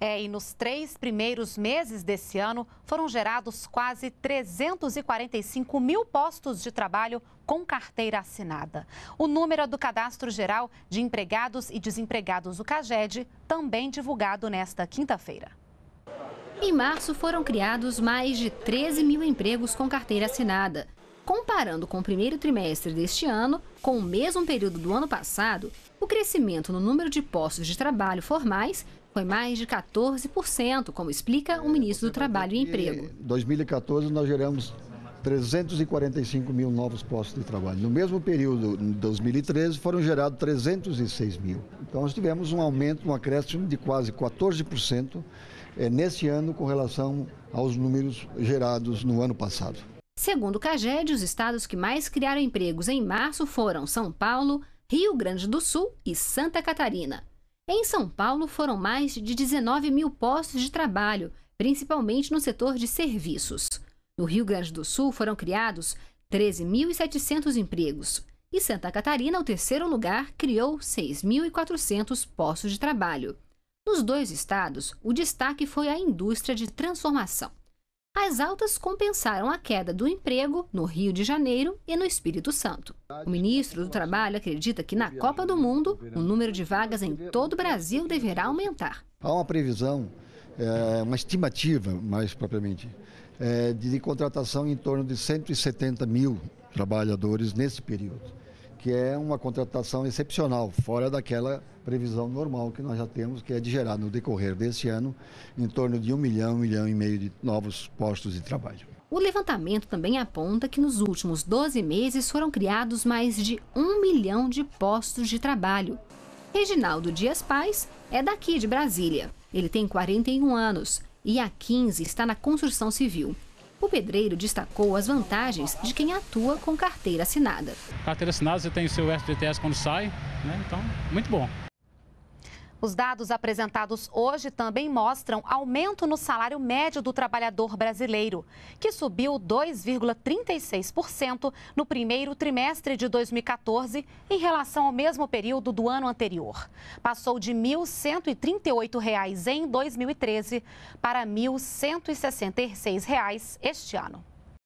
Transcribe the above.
É, e nos três primeiros meses desse ano, foram gerados quase 345 mil postos de trabalho com carteira assinada. O número é do Cadastro Geral de Empregados e Desempregados, do CAGED, também divulgado nesta quinta-feira. Em março, foram criados mais de 13 mil empregos com carteira assinada. Comparando com o primeiro trimestre deste ano, com o mesmo período do ano passado, o crescimento no número de postos de trabalho formais foi mais de 14%, como explica o é, ministro do Trabalho e Emprego. Em 2014, nós geramos 345 mil novos postos de trabalho. No mesmo período, em 2013, foram gerados 306 mil. Então, nós tivemos um aumento, um acréscimo de quase 14% eh, nesse ano com relação aos números gerados no ano passado. Segundo o CAGED, os estados que mais criaram empregos em março foram São Paulo, Rio Grande do Sul e Santa Catarina. Em São Paulo, foram mais de 19 mil postos de trabalho, principalmente no setor de serviços. No Rio Grande do Sul, foram criados 13.700 empregos. E Santa Catarina, o terceiro lugar, criou 6.400 postos de trabalho. Nos dois estados, o destaque foi a indústria de transformação. As altas compensaram a queda do emprego no Rio de Janeiro e no Espírito Santo. O ministro do Trabalho acredita que na Copa do Mundo, o número de vagas em todo o Brasil deverá aumentar. Há uma previsão, é, uma estimativa, mais propriamente, é, de contratação em torno de 170 mil trabalhadores nesse período que é uma contratação excepcional, fora daquela previsão normal que nós já temos, que é de gerar no decorrer deste ano em torno de um milhão, um milhão e meio de novos postos de trabalho. O levantamento também aponta que nos últimos 12 meses foram criados mais de um milhão de postos de trabalho. Reginaldo Dias Pais é daqui de Brasília. Ele tem 41 anos e há 15 está na construção civil. O pedreiro destacou as vantagens de quem atua com carteira assinada. Carteira assinada, você tem o seu FGTS quando sai, né? então, muito bom. Os dados apresentados hoje também mostram aumento no salário médio do trabalhador brasileiro, que subiu 2,36% no primeiro trimestre de 2014 em relação ao mesmo período do ano anterior. Passou de R$ 1.138 em 2013 para R$ 1.166 este ano.